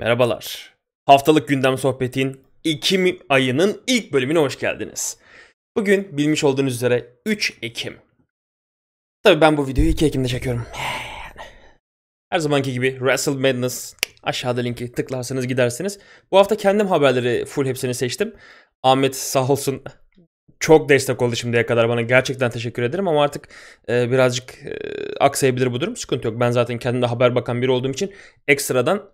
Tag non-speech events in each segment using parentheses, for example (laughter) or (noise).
Merhabalar. Haftalık gündem sohbetin 2 ayının ilk bölümüne hoş geldiniz. Bugün bilmiş olduğunuz üzere 3 Ekim. Tabi ben bu videoyu 2 Ekim'de çekiyorum. Her zamanki gibi Wrestle Madness aşağıda linki tıklarsanız gidersiniz. Bu hafta kendim haberleri full hepsini seçtim. Ahmet sağ olsun çok destek oldu şimdiye kadar bana. Gerçekten teşekkür ederim ama artık e, birazcık e, aksayabilir bu durum. Sıkıntı yok. Ben zaten kendimde haber bakan biri olduğum için ekstradan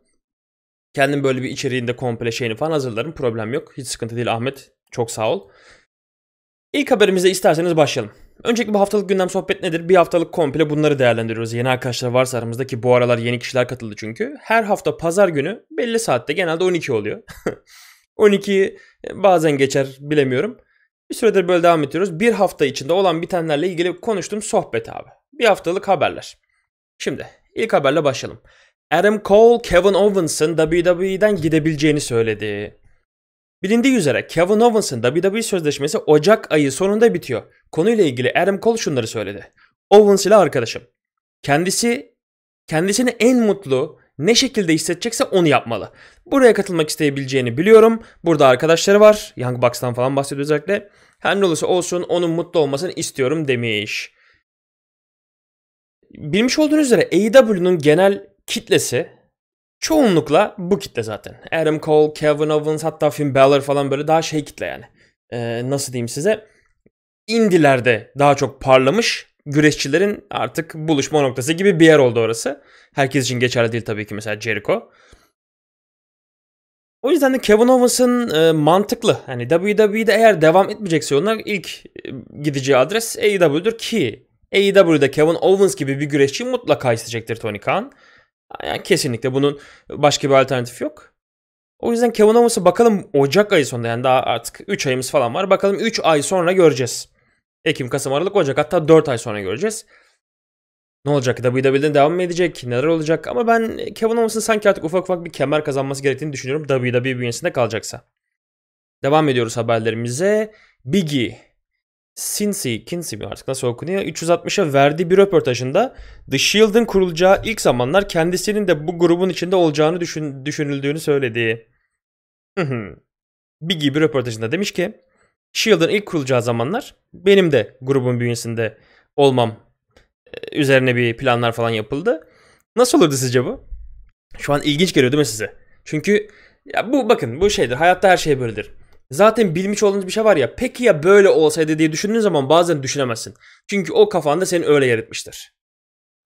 Kendim böyle bir içeriğinde komple şeyini falan hazırlarım. Problem yok. Hiç sıkıntı değil Ahmet. Çok sağ ol. İlk haberimize isterseniz başlayalım. Öncelikle bu haftalık gündem sohbet nedir? Bir haftalık komple bunları değerlendiriyoruz. Yeni arkadaşlar varsa aramızda ki bu aralar yeni kişiler katıldı çünkü. Her hafta pazar günü belli saatte genelde 12 oluyor. 12 (laughs) e, bazen geçer bilemiyorum. Bir süredir böyle devam ediyoruz. Bir hafta içinde olan bitenlerle ilgili konuştuğum sohbet abi. Bir haftalık haberler. Şimdi ilk haberle başlayalım. Adam Cole, Kevin Owens'ın WWE'den gidebileceğini söyledi. Bilindiği üzere Kevin Owens'ın WWE sözleşmesi Ocak ayı sonunda bitiyor. Konuyla ilgili Adam Cole şunları söyledi. Owens ile arkadaşım. Kendisi kendisini en mutlu, ne şekilde hissedecekse onu yapmalı. Buraya katılmak isteyebileceğini biliyorum. Burada arkadaşları var. Young Bucks'tan falan bahsediyor özellikle. Her ne olursa olsun onun mutlu olmasını istiyorum demiş. Bilmiş olduğunuz üzere AEW'nun genel kitlesi çoğunlukla bu kitle zaten. Adam Cole, Kevin Owens hatta Finn Balor falan böyle daha şey kitle yani. Ee, nasıl diyeyim size? indilerde daha çok parlamış güreşçilerin artık buluşma noktası gibi bir yer oldu orası. Herkes için geçerli değil tabii ki mesela Jericho. O yüzden de Kevin Owens'ın e, mantıklı. Hani WWE'de eğer devam etmeyecekse onlar ilk e, gideceği adres AEW'dür ki AEW'de Kevin Owens gibi bir güreşçi mutlaka isteyecektir Tony Khan. Yani kesinlikle bunun başka bir alternatif yok. O yüzden Kevin Owens'a bakalım Ocak ayı sonunda yani daha artık 3 ayımız falan var. Bakalım 3 ay sonra göreceğiz. Ekim, Kasım, Aralık, Ocak hatta 4 ay sonra göreceğiz. Ne olacak? WWE'den devam mı edecek? Neler olacak? Ama ben Kevin Owens'ın sanki artık ufak ufak bir kemer kazanması gerektiğini düşünüyorum WWE bünyesinde kalacaksa. Devam ediyoruz haberlerimize. Biggie Sinsi, Kinsey mi artık nasıl okunuyor? 360'a verdiği bir röportajında The Shield'ın kurulacağı ilk zamanlar kendisinin de bu grubun içinde olacağını düşün, düşünüldüğünü söyledi. Bir gibi röportajında demiş ki Shield'ın ilk kurulacağı zamanlar benim de grubun bünyesinde olmam e, üzerine bir planlar falan yapıldı. Nasıl olurdu sizce bu? Şu an ilginç geliyor değil mi size? Çünkü ya bu bakın bu şeydir. Hayatta her şey böyledir zaten bilmiş olduğunuz bir şey var ya peki ya böyle olsaydı diye düşündüğün zaman bazen düşünemezsin. Çünkü o kafanda seni öyle yer etmiştir.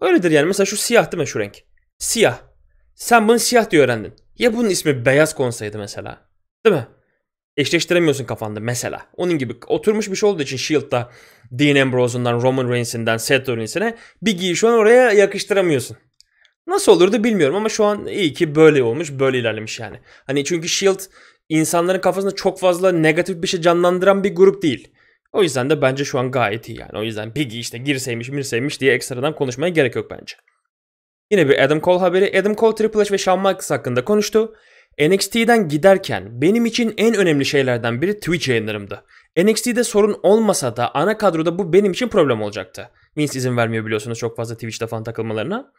Öyledir yani mesela şu siyah değil mi şu renk? Siyah. Sen bunu siyah diye öğrendin. Ya bunun ismi beyaz konsaydı mesela. Değil mi? Eşleştiremiyorsun kafanda mesela. Onun gibi oturmuş bir şey olduğu için Shield'da Dean Ambrose'undan, Roman Reigns'inden, Seth Rollins'ine bir giyişi oraya yakıştıramıyorsun. Nasıl olurdu bilmiyorum ama şu an iyi ki böyle olmuş, böyle ilerlemiş yani. Hani çünkü Shield insanların kafasında çok fazla negatif bir şey canlandıran bir grup değil. O yüzden de bence şu an gayet iyi yani. O yüzden Piggy işte girseymiş mirseymiş diye ekstradan konuşmaya gerek yok bence. Yine bir Adam Cole haberi. Adam Cole Triple H ve Shawn Michaels hakkında konuştu. NXT'den giderken benim için en önemli şeylerden biri Twitch yayınlarımdı. NXT'de sorun olmasa da ana kadroda bu benim için problem olacaktı. Vince izin vermiyor biliyorsunuz çok fazla Twitch'te fan takılmalarına.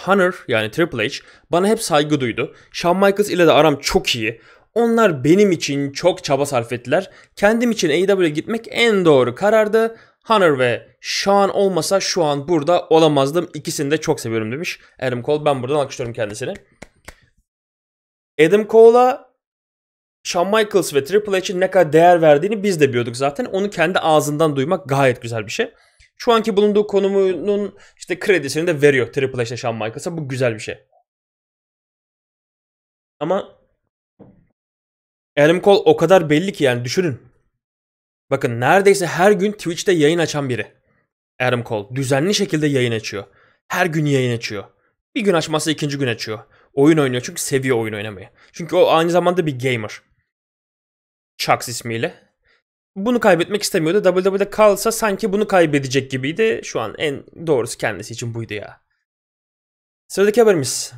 Hunter yani Triple H bana hep saygı duydu. Shawn Michaels ile de aram çok iyi. Onlar benim için çok çaba sarf ettiler. Kendim için AEW'ye gitmek en doğru karardı. Hunter ve Shawn olmasa şu an burada olamazdım. İkisini de çok seviyorum demiş Adam Cole. Ben buradan alkışlıyorum kendisini. Adam Cole'a Shawn Michaels ve Triple H'in ne kadar değer verdiğini biz de biliyorduk zaten. Onu kendi ağzından duymak gayet güzel bir şey şu anki bulunduğu konumunun işte kredisini de veriyor Triple H'de Shawn Michaels'a. Bu güzel bir şey. Ama Adam Cole o kadar belli ki yani düşünün. Bakın neredeyse her gün Twitch'te yayın açan biri. Adam Cole düzenli şekilde yayın açıyor. Her gün yayın açıyor. Bir gün açmazsa ikinci gün açıyor. Oyun oynuyor çünkü seviyor oyun oynamayı. Çünkü o aynı zamanda bir gamer. Chucks ismiyle bunu kaybetmek istemiyordu. WWE'de kalsa sanki bunu kaybedecek gibiydi. Şu an en doğrusu kendisi için buydu ya. Sıradaki haberimiz.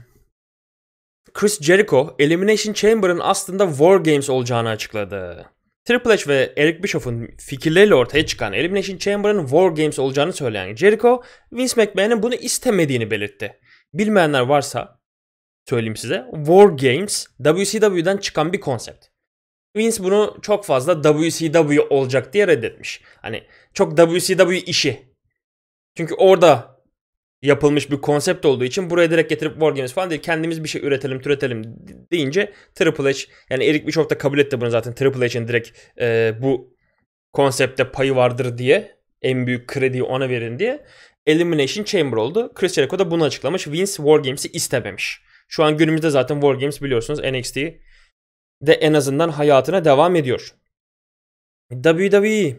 Chris Jericho, Elimination Chamber'ın aslında War Games olacağını açıkladı. Triple H ve Eric Bischoff'un fikirleriyle ortaya çıkan Elimination Chamber'ın War Games olacağını söyleyen Jericho, Vince McMahon'ın bunu istemediğini belirtti. Bilmeyenler varsa söyleyeyim size. War Games, WCW'den çıkan bir konsept. Vince bunu çok fazla WCW olacak diye reddetmiş. Hani çok WCW işi. Çünkü orada yapılmış bir konsept olduğu için buraya direkt getirip Wargames falan değil kendimiz bir şey üretelim türetelim deyince Triple H yani Eric Bischoff da kabul etti bunu zaten Triple H'in direkt e, bu konsepte payı vardır diye en büyük krediyi ona verin diye Elimination Chamber oldu. Chris Jericho da bunu açıklamış. Vince Wargames'i istememiş. Şu an günümüzde zaten Wargames biliyorsunuz NXT de en azından hayatına devam ediyor. WWE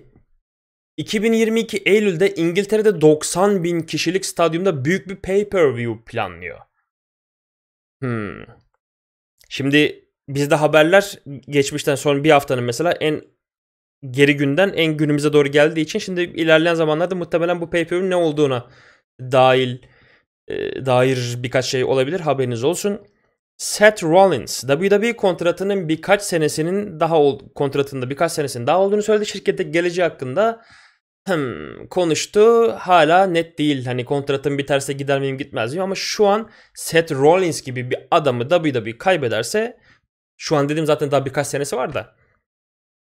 2022 Eylül'de İngiltere'de 90 bin kişilik stadyumda büyük bir pay-per-view planlıyor. Hmm. Şimdi bizde haberler geçmişten son bir haftanın mesela en geri günden en günümüze doğru geldiği için şimdi ilerleyen zamanlarda muhtemelen bu pay-per-view ne olduğuna dahil e, dair birkaç şey olabilir haberiniz olsun. Seth Rollins WWE kontratının birkaç senesinin daha ol, kontratında birkaç senesinin daha olduğunu söyledi. Şirkette geleceği hakkında hmm, konuştu. Hala net değil. Hani kontratım biterse gider miyim gitmez miyim ama şu an Seth Rollins gibi bir adamı WWE kaybederse şu an dedim zaten daha birkaç senesi var da.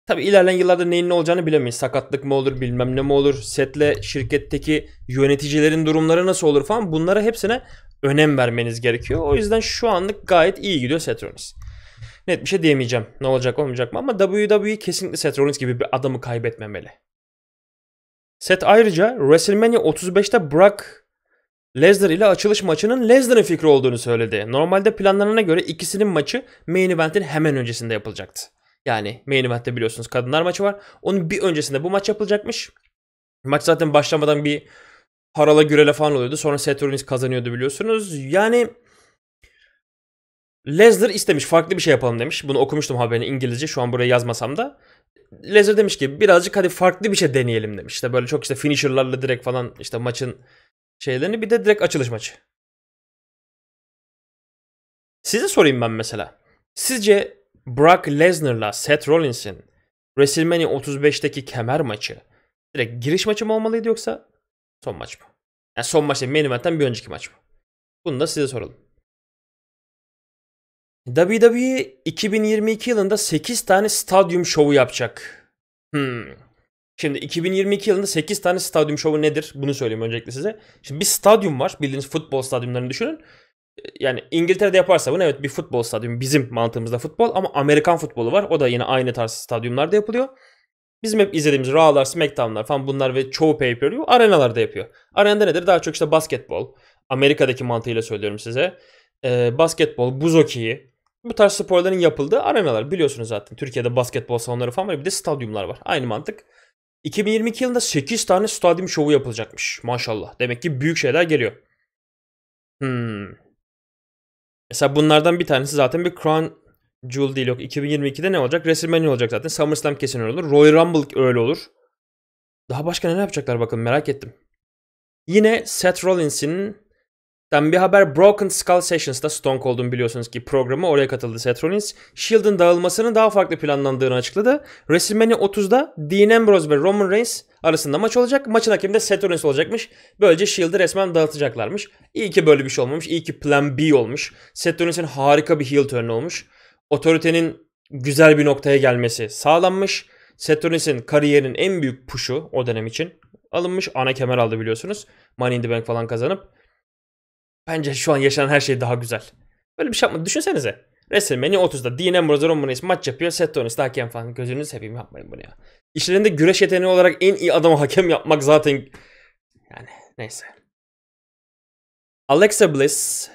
Tabi ilerleyen yıllarda neyin ne olacağını bilemeyiz. Sakatlık mı olur bilmem ne mi olur. Setle şirketteki yöneticilerin durumları nasıl olur falan bunlara hepsine önem vermeniz gerekiyor. O yüzden şu anlık gayet iyi gidiyor Seth Rollins. Net bir şey diyemeyeceğim. Ne olacak olmayacak mı ama WWE kesinlikle Seth Rollins gibi bir adamı kaybetmemeli. Seth ayrıca WrestleMania 35'te Brock Lesnar ile açılış maçının Lesnar'ın fikri olduğunu söyledi. Normalde planlarına göre ikisinin maçı main event'in hemen öncesinde yapılacaktı. Yani main event'te biliyorsunuz kadınlar maçı var. Onun bir öncesinde bu maç yapılacakmış. Maç zaten başlamadan bir Parala Gürel'e falan oluyordu. Sonra Seth Rollins kazanıyordu biliyorsunuz. Yani Lesnar istemiş farklı bir şey yapalım demiş. Bunu okumuştum haberini İngilizce şu an buraya yazmasam da. Lesnar demiş ki birazcık hadi farklı bir şey deneyelim demiş. İşte böyle çok işte finisherlarla direkt falan işte maçın şeylerini bir de direkt açılış maçı. Size sorayım ben mesela. Sizce Brock Lesnar'la Seth Rollins'in WrestleMania 35'teki kemer maçı direkt giriş maçı mı olmalıydı yoksa Son maç bu. Yani son maç değil. Main bir önceki maç bu. Bunu da size soralım. WWE 2022 yılında 8 tane stadyum şovu yapacak. Hmm. Şimdi 2022 yılında 8 tane stadyum şovu nedir? Bunu söyleyeyim öncelikle size. Şimdi bir stadyum var. Bildiğiniz futbol stadyumlarını düşünün. Ee, yani İngiltere'de yaparsa bunu evet bir futbol stadyumu bizim mantığımızda futbol ama Amerikan futbolu var. O da yine aynı tarz stadyumlarda yapılıyor. Bizim hep izlediğimiz Raw'lar, SmackDown'lar falan bunlar ve çoğu pay-per-view arenalarda yapıyor. Arenada nedir? Daha çok işte basketbol. Amerika'daki mantığıyla söylüyorum size. E, basketbol, buz hokeyi. Bu tarz sporların yapıldığı arenalar. Biliyorsunuz zaten Türkiye'de basketbol salonları falan var. Bir de stadyumlar var. Aynı mantık. 2022 yılında 8 tane stadyum şovu yapılacakmış. Maşallah. Demek ki büyük şeyler geliyor. Hmm. Mesela bunlardan bir tanesi zaten bir Crown Jewel değil yok. 2022'de ne olacak? WrestleMania olacak zaten. SummerSlam kesin öyle olur. Royal Rumble öyle olur. Daha başka ne yapacaklar bakın merak ettim. Yine Seth Rollins'in tam bir haber Broken Skull Sessions'ta Stone Cold'un biliyorsunuz ki programı oraya katıldı Seth Rollins. Shield'ın dağılmasının daha farklı planlandığını açıkladı. WrestleMania 30'da Dean Ambrose ve Roman Reigns arasında maç olacak. Maçın hakemi de Seth Rollins olacakmış. Böylece Shield'ı resmen dağıtacaklarmış. İyi ki böyle bir şey olmamış. İyi ki Plan B olmuş. Seth Rollins'in harika bir heel turn'u olmuş otoritenin güzel bir noktaya gelmesi sağlanmış. Saturnis'in kariyerinin en büyük puşu o dönem için alınmış. Ana kemer aldı biliyorsunuz. Money in the Bank falan kazanıp. Bence şu an yaşanan her şey daha güzel. Böyle bir şey yapmadı. Düşünsenize. WrestleMania 30'da Dean Ambrose Roman Reigns maç yapıyor. Seth Rollins hakem falan. Gözünü seveyim yapmayın bunu ya. İşlerinde güreş yeteneği olarak en iyi adamı hakem yapmak zaten... Yani neyse. Alexa Bliss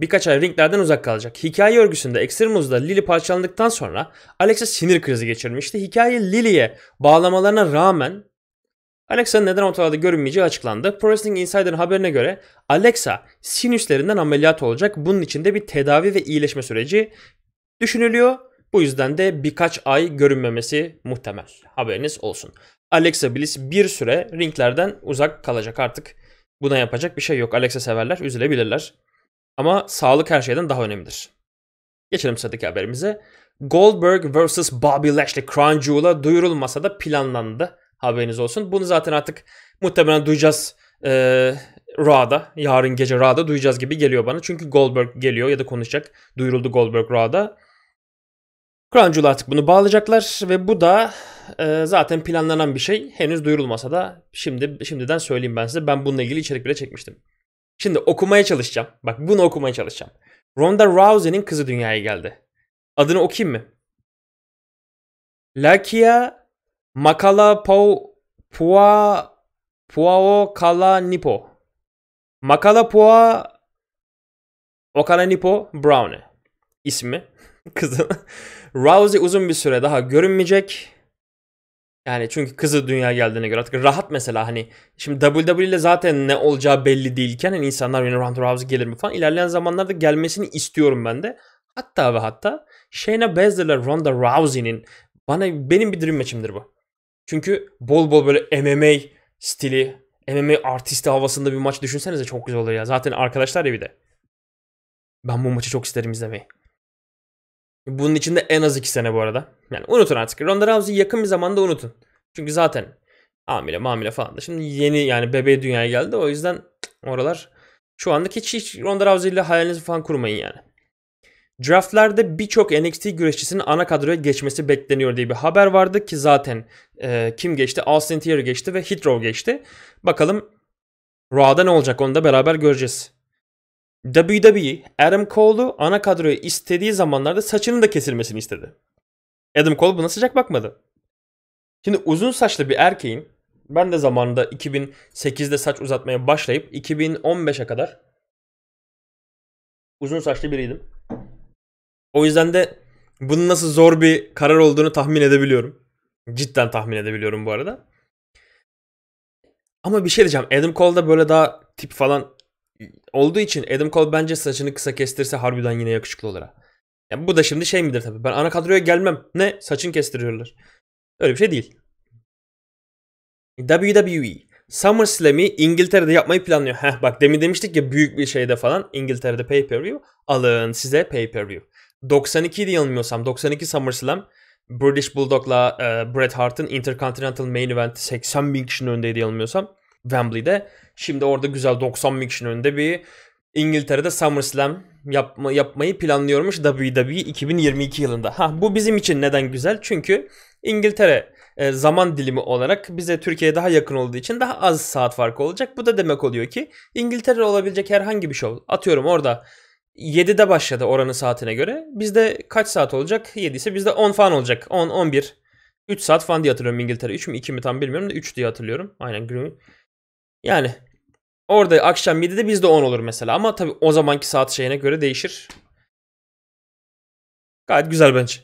Birkaç ay ringlerden uzak kalacak. Hikaye örgüsünde Extremus'da Lily parçalandıktan sonra Alexa sinir krizi geçirmişti. Hikaye Lily'ye bağlamalarına rağmen Alexa'nın neden ortalarda görünmeyeceği açıklandı. Pro Wrestling Insider'ın haberine göre Alexa sinüslerinden ameliyat olacak. Bunun için de bir tedavi ve iyileşme süreci düşünülüyor. Bu yüzden de birkaç ay görünmemesi muhtemel. Haberiniz olsun. Alexa Bliss bir süre ringlerden uzak kalacak artık. Buna yapacak bir şey yok. Alexa severler üzülebilirler. Ama sağlık her şeyden daha önemlidir. Geçelim sıradaki haberimize. Goldberg vs. Bobby Lashley Crown Jewel'a duyurulmasa da planlandı. Haberiniz olsun. Bunu zaten artık muhtemelen duyacağız e, Raw'da. Yarın gece Raw'da duyacağız gibi geliyor bana. Çünkü Goldberg geliyor ya da konuşacak. Duyuruldu Goldberg Raw'da. Crown Jewel artık bunu bağlayacaklar ve bu da e, zaten planlanan bir şey. Henüz duyurulmasa da şimdi şimdiden söyleyeyim ben size. Ben bununla ilgili içerik bile çekmiştim. Şimdi okumaya çalışacağım. Bak bunu okumaya çalışacağım. Ronda Rousey'nin kızı dünyaya geldi. Adını okuyayım mı? Lakia Makala Pau Pua Puao Kala Nipo. Makala Pua Okala Nipo Brown'ı ismi (laughs) kızı. Rousey uzun bir süre daha görünmeyecek. Yani çünkü kızı dünya geldiğine göre artık rahat mesela hani şimdi WWE ile zaten ne olacağı belli değilken hani insanlar yine Ronda Rousey gelir mi falan ilerleyen zamanlarda gelmesini istiyorum ben de. Hatta ve hatta Shayna Baszler ile Ronda Rousey'nin bana benim bir dream maçımdır bu. Çünkü bol bol böyle MMA stili, MMA artisti havasında bir maç düşünsenize çok güzel olur ya. Zaten arkadaşlar ya bir de. Ben bu maçı çok isterim izlemeyi. Bunun içinde en az 2 sene bu arada. Yani unutun artık. Ronda Rousey'i yakın bir zamanda unutun. Çünkü zaten amile mamile falan da. Şimdi yeni yani bebeği dünyaya geldi. O yüzden oralar şu anda hiç, hiç Ronda Rousey ile hayalinizi falan kurmayın yani. Draftlarda birçok NXT güreşçisinin ana kadroya geçmesi bekleniyor diye bir haber vardı ki zaten e, kim geçti? Austin Theory geçti ve Hitrow geçti. Bakalım Raw'da ne olacak onu da beraber göreceğiz. WWE Adam Cole'u ana kadroya istediği zamanlarda saçının da kesilmesini istedi. Adam Cole buna sıcak bakmadı. Şimdi uzun saçlı bir erkeğin ben de zamanında 2008'de saç uzatmaya başlayıp 2015'e kadar uzun saçlı biriydim. O yüzden de bunun nasıl zor bir karar olduğunu tahmin edebiliyorum. Cidden tahmin edebiliyorum bu arada. Ama bir şey diyeceğim. Adam Cole'da böyle daha tip falan olduğu için Adam Cole bence saçını kısa kestirse harbiden yine yakışıklı olur ha. Yani bu da şimdi şey midir tabii. Ben ana kadroya gelmem. Ne? Saçın kestiriyorlar. Öyle bir şey değil. WWE SummerSlam'i İngiltere'de yapmayı planlıyor. Heh bak demin demiştik ya büyük bir şeyde falan İngiltere'de pay-per-view. Alın size pay-per-view. 92 idi yanılmıyorsam. 92 SummerSlam. British Bulldog'la e, Bret Hart'ın Intercontinental Main Event 80 bin kişinin öndeydi yanılmıyorsam. Wembley'de. Şimdi orada güzel 90 bin kişinin önünde bir İngiltere'de SummerSlam yapma, yapmayı planlıyormuş WWE 2022 yılında. Ha bu bizim için neden güzel? Çünkü İngiltere e, zaman dilimi olarak bize Türkiye'ye daha yakın olduğu için daha az saat farkı olacak. Bu da demek oluyor ki İngiltere olabilecek herhangi bir şov atıyorum orada 7'de başladı oranın saatine göre. Bizde kaç saat olacak? 7 ise bizde 10 falan olacak. 10 11 3 saat falan diye hatırlıyorum İngiltere. 3 mü 2 mi tam bilmiyorum da 3 diye hatırlıyorum. Aynen yani orada akşam 7'de bizde 10 olur mesela ama tabii o zamanki saat şeyine göre değişir. Gayet güzel bence.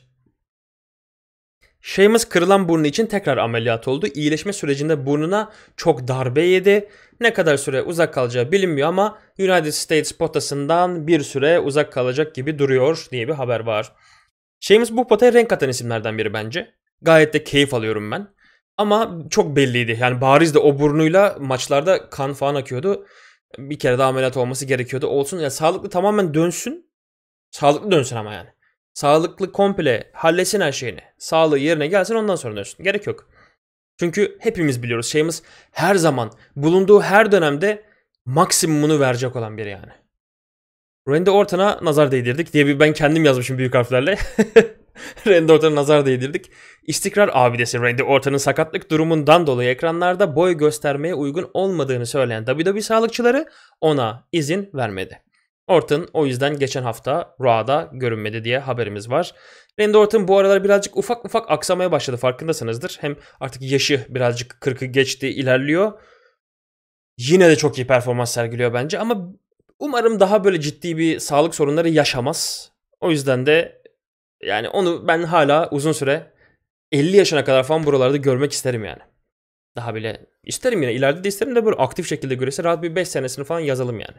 Seamus kırılan burnu için tekrar ameliyat oldu. İyileşme sürecinde burnuna çok darbe yedi. Ne kadar süre uzak kalacağı bilinmiyor ama United States potasından bir süre uzak kalacak gibi duruyor diye bir haber var. Seamus bu potaya renk atan isimlerden biri bence. Gayet de keyif alıyorum ben. Ama çok belliydi. Yani bariz de o burnuyla maçlarda kan falan akıyordu. Bir kere daha ameliyat olması gerekiyordu. Olsun ya yani sağlıklı tamamen dönsün. Sağlıklı dönsün ama yani. Sağlıklı komple halletsin her şeyini. Sağlığı yerine gelsin ondan sonra dönsün. Gerek yok. Çünkü hepimiz biliyoruz şeyimiz her zaman bulunduğu her dönemde maksimumunu verecek olan biri yani. Randy Orton'a nazar değdirdik diye bir ben kendim yazmışım büyük harflerle. (laughs) (laughs) Randy Orton'a nazar değdirdik. İstikrar abidesi Randy Orton'ın sakatlık durumundan dolayı ekranlarda boy göstermeye uygun olmadığını söyleyen WWE sağlıkçıları ona izin vermedi. Orton o yüzden geçen hafta Raw'da görünmedi diye haberimiz var. Randy Orton bu aralar birazcık ufak ufak aksamaya başladı farkındasınızdır. Hem artık yaşı birazcık 40'ı geçti ilerliyor. Yine de çok iyi performans sergiliyor bence ama umarım daha böyle ciddi bir sağlık sorunları yaşamaz. O yüzden de yani onu ben hala uzun süre 50 yaşına kadar falan buralarda görmek isterim yani. Daha bile isterim yine ileride de isterim de böyle aktif şekilde görürse rahat bir 5 senesini falan yazalım yani.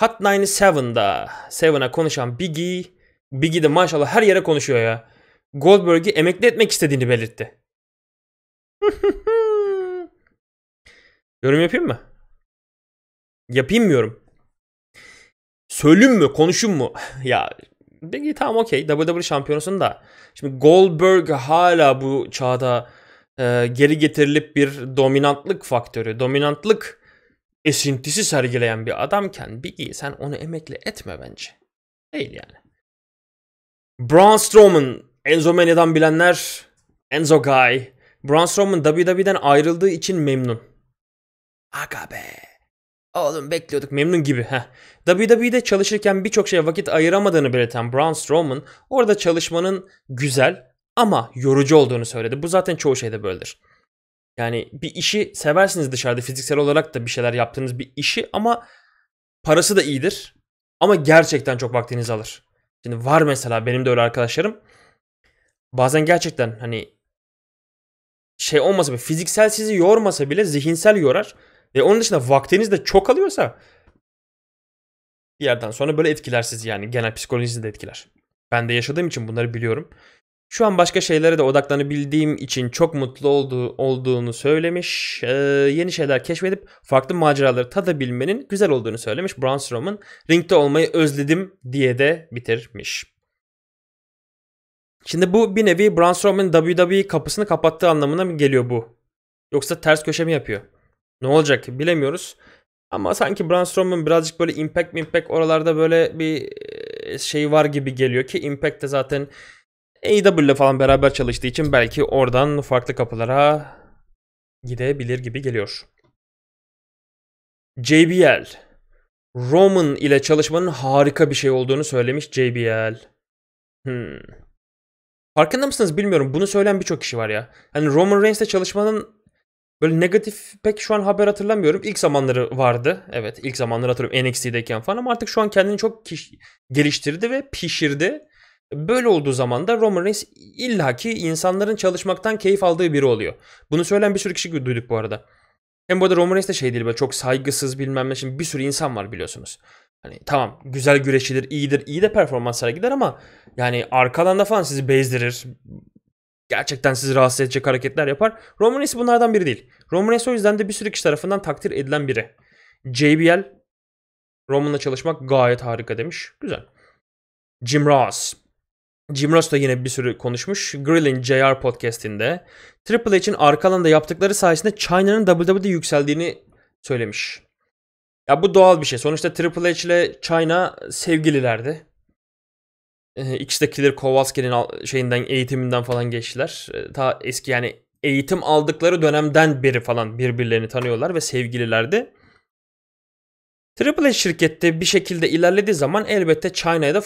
Hot 97'da 7'a konuşan Biggie, Biggie de maşallah her yere konuşuyor ya. Goldberg'i emekli etmek istediğini belirtti. (laughs) Yorum yapayım mı? Yapayım mı yorum? Söyleyeyim mi? Konuşayım mu? (laughs) ya Big E tamam okey. WWE şampiyonusunu da. Şimdi Goldberg hala bu çağda e, geri getirilip bir dominantlık faktörü. Dominantlık esintisi sergileyen bir adamken Big E sen onu emekli etme bence. Değil yani. Braun Strowman. Enzo Mania'dan bilenler. Enzo Guy. Braun Strowman WWE'den ayrıldığı için memnun. Aga be. Oğlum bekliyorduk memnun gibi. Heh. WWE'de çalışırken birçok şeye vakit ayıramadığını belirten Braun Strowman orada çalışmanın güzel ama yorucu olduğunu söyledi. Bu zaten çoğu şeyde böyledir. Yani bir işi seversiniz dışarıda fiziksel olarak da bir şeyler yaptığınız bir işi ama parası da iyidir. Ama gerçekten çok vaktinizi alır. Şimdi var mesela benim de öyle arkadaşlarım. Bazen gerçekten hani şey olmasa bile fiziksel sizi yormasa bile zihinsel yorar. E onun dışında vaktiniz de çok alıyorsa bir yerden sonra böyle etkiler sizi yani genel psikolojinizi de etkiler. Ben de yaşadığım için bunları biliyorum. Şu an başka şeylere de odaklanabildiğim için çok mutlu olduğu, olduğunu söylemiş. Ee, yeni şeyler keşfedip farklı maceraları tadabilmenin güzel olduğunu söylemiş. Braun Brandstrom'un ringde olmayı özledim diye de bitirmiş. Şimdi bu bir nevi Braun Strowman'ın WWE kapısını kapattığı anlamına mı geliyor bu? Yoksa ters köşe mi yapıyor? ne olacak bilemiyoruz. Ama sanki Braun Strowman birazcık böyle impact impact oralarda böyle bir e, şey var gibi geliyor ki impact de zaten AEW falan beraber çalıştığı için belki oradan farklı kapılara gidebilir gibi geliyor. JBL Roman ile çalışmanın harika bir şey olduğunu söylemiş JBL. Hmm. Farkında mısınız bilmiyorum. Bunu söyleyen birçok kişi var ya. Hani Roman Reigns ile çalışmanın Böyle negatif pek şu an haber hatırlamıyorum. İlk zamanları vardı. Evet ilk zamanları hatırlıyorum NXT'deyken falan ama artık şu an kendini çok geliştirdi ve pişirdi. Böyle olduğu zaman da Roman Reigns illaki insanların çalışmaktan keyif aldığı biri oluyor. Bunu söyleyen bir sürü kişi duyduk bu arada. Hem bu arada Roman Reigns de şey değil böyle çok saygısız bilmem ne. Şimdi bir sürü insan var biliyorsunuz. Hani tamam güzel güreşidir, iyidir, iyi de performanslara gider ama yani arkadan da falan sizi bezdirir gerçekten sizi rahatsız edecek hareketler yapar. Roman bunlardan biri değil. Roman o yüzden de bir sürü kişi tarafından takdir edilen biri. JBL Roman'la çalışmak gayet harika demiş. Güzel. Jim Ross. Jim Ross da yine bir sürü konuşmuş. Grillin JR podcastinde Triple H'in arka alanda yaptıkları sayesinde China'nın WWE'de yükseldiğini söylemiş. Ya bu doğal bir şey. Sonuçta Triple H ile China sevgililerdi. E, Kowalski'nin şeyinden eğitiminden falan geçtiler. Ee, ta eski yani eğitim aldıkları dönemden beri falan birbirlerini tanıyorlar ve sevgililerdi. Triple H şirkette bir şekilde ilerlediği zaman elbette China'ya da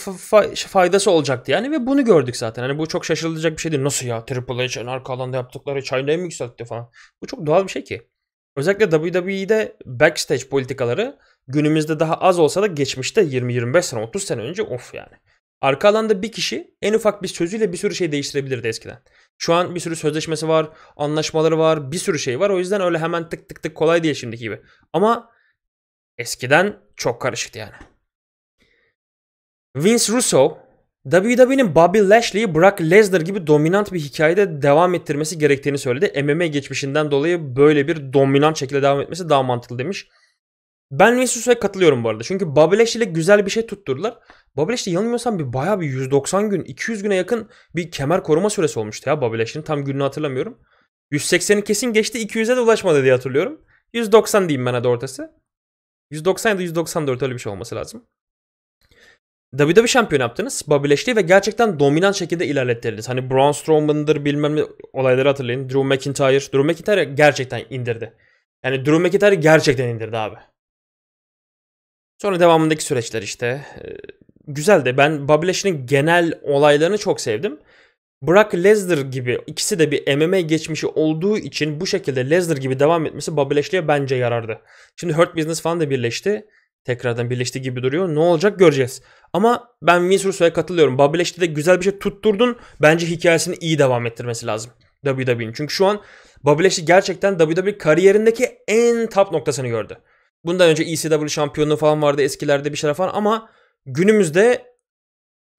faydası olacaktı yani ve bunu gördük zaten. Hani bu çok şaşırılacak bir şeydi. Nasıl ya Triple H'ın arka alanda yaptıkları China'yı mı yükseltti falan. Bu çok doğal bir şey ki. Özellikle WWE'de backstage politikaları günümüzde daha az olsa da geçmişte 20-25 sene 30 sene önce of yani. Arka alanda bir kişi en ufak bir sözüyle bir sürü şey değiştirebilirdi eskiden. Şu an bir sürü sözleşmesi var, anlaşmaları var, bir sürü şey var. O yüzden öyle hemen tık tık tık kolay değil şimdiki gibi. Ama eskiden çok karışıktı yani. Vince Russo, WWE'nin Bobby Lashley'i Brock Lesnar gibi dominant bir hikayede devam ettirmesi gerektiğini söyledi. MMA geçmişinden dolayı böyle bir dominant şekilde devam etmesi daha mantıklı demiş. Ben Vinicius'a katılıyorum bu arada. Çünkü Babeleş ile güzel bir şey tutturdular. Babeleş'te yanılmıyorsam bir bayağı bir 190 gün, 200 güne yakın bir kemer koruma süresi olmuştu ya Babeleş'in. Tam gününü hatırlamıyorum. 180'i kesin geçti. 200'e de ulaşmadı diye hatırlıyorum. 190 diyeyim ben hadi ortası. 190 ya da 194 öyle bir şey olması lazım. WWE şampiyon yaptınız. Babileşti ve gerçekten dominant şekilde ilerlettirdiniz. Hani Braun Strowman'dır bilmem ne olayları hatırlayın. Drew McIntyre. Drew McIntyre gerçekten indirdi. Yani Drew McIntyre gerçekten indirdi abi. Sonra devamındaki süreçler işte. Ee, güzel de ben Babilash'ın genel olaylarını çok sevdim. Brock Lesnar gibi ikisi de bir MMA geçmişi olduğu için bu şekilde Lesnar gibi devam etmesi Bobby Lashley'e bence yarardı. Şimdi Hurt Business falan da birleşti. Tekrardan birleşti gibi duruyor. Ne olacak göreceğiz. Ama ben Vince Russo'ya katılıyorum. Bobby Lashley'de güzel bir şey tutturdun. Bence hikayesini iyi devam ettirmesi lazım. WWE'nin. Çünkü şu an Bobby Lashley gerçekten WWE kariyerindeki en top noktasını gördü bundan önce ECW şampiyonluğu falan vardı eskilerde bir şeyler falan ama günümüzde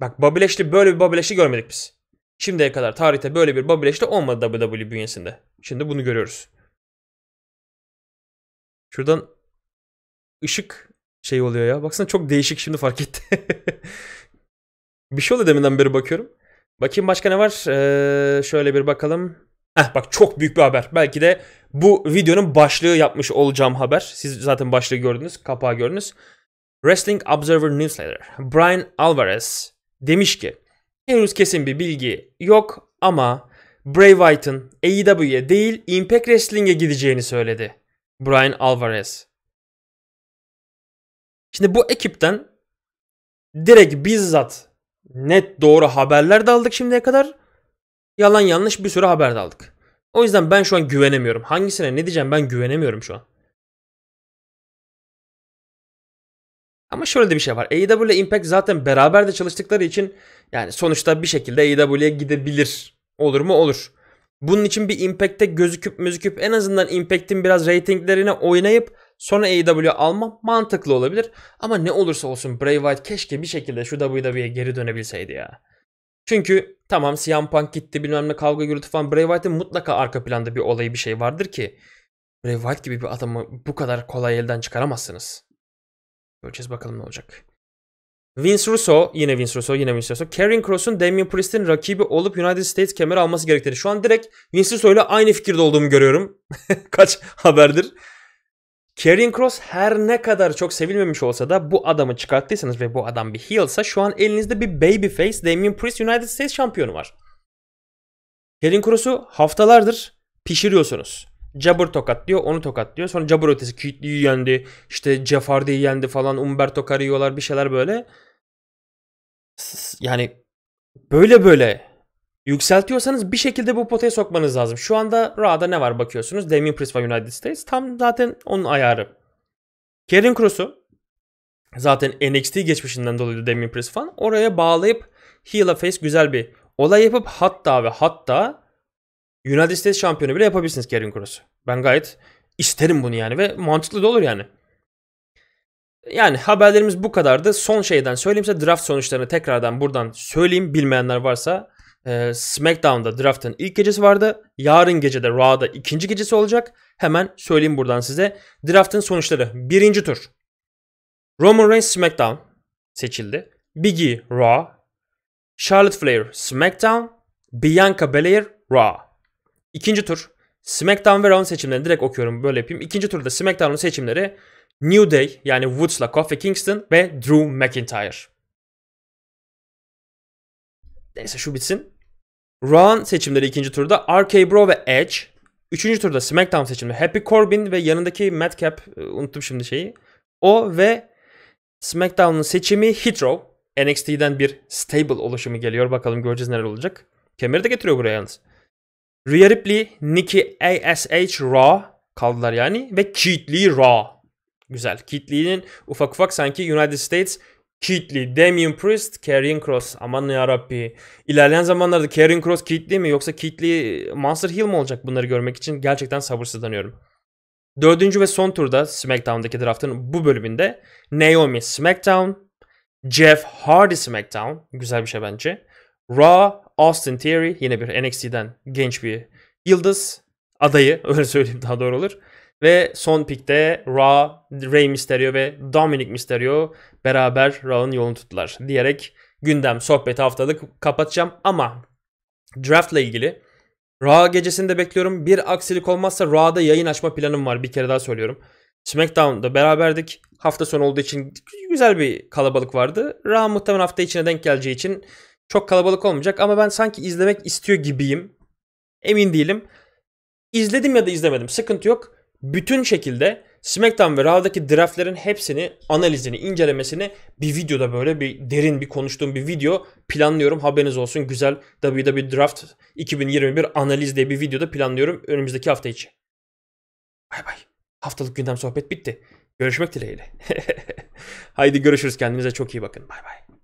bak Bobby Lashley böyle bir Bobby Lashley görmedik biz. Şimdiye kadar tarihte böyle bir Bobby Lashley olmadı WWE bünyesinde. Şimdi bunu görüyoruz. Şuradan ışık şey oluyor ya. Baksana çok değişik şimdi fark etti. (laughs) bir şey oluyor deminden beri bakıyorum. Bakayım başka ne var? Ee, şöyle bir bakalım. Heh, bak çok büyük bir haber. Belki de bu videonun başlığı yapmış olacağım haber. Siz zaten başlığı gördünüz, kapağı gördünüz. Wrestling Observer Newsletter. Brian Alvarez demiş ki henüz kesin bir bilgi yok ama Bray Wyatt'ın AEW'ye değil Impact Wrestling'e gideceğini söyledi. Brian Alvarez. Şimdi bu ekipten direkt bizzat net doğru haberler de aldık şimdiye kadar yalan yanlış bir sürü haber de aldık. O yüzden ben şu an güvenemiyorum. Hangisine ne diyeceğim ben güvenemiyorum şu an. Ama şöyle de bir şey var. AEW ile Impact zaten beraber de çalıştıkları için yani sonuçta bir şekilde AEW'ye gidebilir. Olur mu? Olur. Bunun için bir Impact'te gözüküp müzüküp en azından Impact'in biraz ratinglerine oynayıp sonra AEW alma mantıklı olabilir. Ama ne olursa olsun Bray Wyatt keşke bir şekilde şu WWE'ye geri dönebilseydi ya. Çünkü tamam CM Punk gitti bilmem ne kavga gürültü falan. Bray Wyatt'ın mutlaka arka planda bir olayı bir şey vardır ki. Bray Wyatt gibi bir adamı bu kadar kolay elden çıkaramazsınız. Göreceğiz bakalım ne olacak. Vince Russo, yine Vince Russo, yine Vince Russo. Karen Cross'un Damian Priest'in rakibi olup United States kemeri alması gerektiğini. Şu an direkt Vince Russo ile aynı fikirde olduğumu görüyorum. (laughs) Kaç haberdir. Karrion Cross her ne kadar çok sevilmemiş olsa da bu adamı çıkarttıysanız ve bu adam bir heel'sa şu an elinizde bir babyface Damien Priest United States şampiyonu var. Karrion Cross'u haftalardır pişiriyorsunuz. Jabber tokatlıyor, onu tokatlıyor. Sonra Jabber ötesi Keatley'i yendi. İşte Jeff Hardy'yi yendi falan. Umberto Carrio'lar bir şeyler böyle. Yani böyle böyle Yükseltiyorsanız bir şekilde bu potaya sokmanız lazım. Şu anda Ra'da ne var bakıyorsunuz. Damien Priest var United States. Tam zaten onun ayarı. Karen Cross'u zaten NXT geçmişinden dolayı Damien Priest falan. Oraya bağlayıp heel'a face güzel bir olay yapıp hatta ve hatta United States şampiyonu bile yapabilirsiniz Karen Cross'u. Ben gayet isterim bunu yani ve mantıklı da olur yani. Yani haberlerimiz bu kadardı. Son şeyden söyleyeyimse draft sonuçlarını tekrardan buradan söyleyeyim. Bilmeyenler varsa e, SmackDown'da draftın ilk gecesi vardı. Yarın gece de Raw'da ikinci gecesi olacak. Hemen söyleyeyim buradan size. Draftın sonuçları. Birinci tur. Roman Reigns SmackDown seçildi. Biggie Raw. Charlotte Flair SmackDown. Bianca Belair Raw. İkinci tur. SmackDown ve Raw'un seçimlerini direkt okuyorum böyle yapayım. İkinci turda SmackDown'un seçimleri New Day yani Woods'la Kofi Kingston ve Drew McIntyre. Neyse şu bitsin. Raw seçimleri ikinci turda RK Bro ve Edge. Üçüncü turda SmackDown seçimleri Happy Corbin ve yanındaki Madcap e, unuttum şimdi şeyi. O ve SmackDown'un seçimi Hitro. NXT'den bir stable oluşumu geliyor. Bakalım göreceğiz neler olacak. Kemeri de getiriyor buraya yalnız. Rhea Ripley, Nikki ASH Raw kaldılar yani ve Keith Lee Raw. Güzel. Keith Lee'nin ufak ufak sanki United States Keatley, Damian Priest, Karrion Cross. Aman ya Rabbi. İlerleyen zamanlarda Karrion Cross Keatley mi yoksa Keatley Monster Hill mi olacak bunları görmek için gerçekten sabırsızlanıyorum. Dördüncü ve son turda SmackDown'daki draftın bu bölümünde Naomi SmackDown, Jeff Hardy SmackDown güzel bir şey bence. Raw, Austin Theory yine bir NXT'den genç bir yıldız adayı (laughs) öyle söyleyeyim daha doğru olur. Ve son pikte Raw, Rey Mysterio ve Dominic Mysterio beraber Raw'ın yolunu tuttular diyerek gündem sohbeti haftalık kapatacağım ama draft ile ilgili Raw gecesinde bekliyorum. Bir aksilik olmazsa Raw'da yayın açma planım var. Bir kere daha söylüyorum. SmackDown'da beraberdik. Hafta sonu olduğu için güzel bir kalabalık vardı. Raw muhtemelen hafta içine denk geleceği için çok kalabalık olmayacak ama ben sanki izlemek istiyor gibiyim. Emin değilim. İzledim ya da izlemedim. Sıkıntı yok bütün şekilde SmackDown ve Raw'daki draftların hepsini, analizini, incelemesini bir videoda böyle bir derin bir konuştuğum bir video planlıyorum. Haberiniz olsun. Güzel WWE Draft 2021 analiz diye bir videoda planlıyorum önümüzdeki hafta içi. Bay bay. Haftalık gündem sohbet bitti. Görüşmek dileğiyle. (laughs) Haydi görüşürüz kendinize çok iyi bakın. Bay bay.